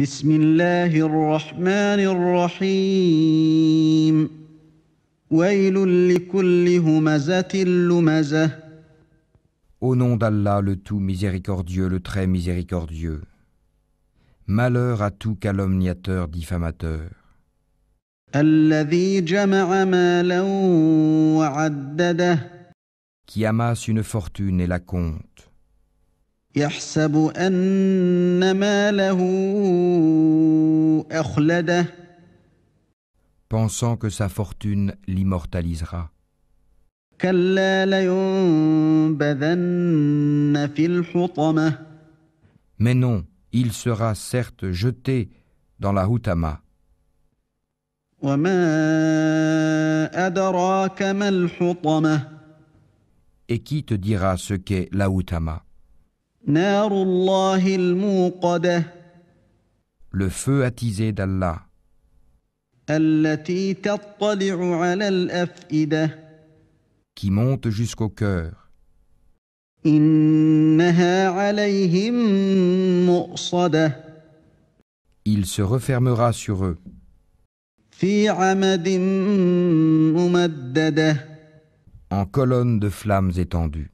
Au nom d'Allah, le tout miséricordieux, le très miséricordieux. Malheur à tout calomniateur diffamateur. Qui amasse une fortune et la compte pensant que sa fortune l'immortalisera. Mais non, il sera certes jeté dans la Houtama. Et qui te dira ce qu'est la Houtama le feu attisé d'Allah. Qui monte jusqu'au cœur. Il se refermera sur eux. En colonne de flammes étendues.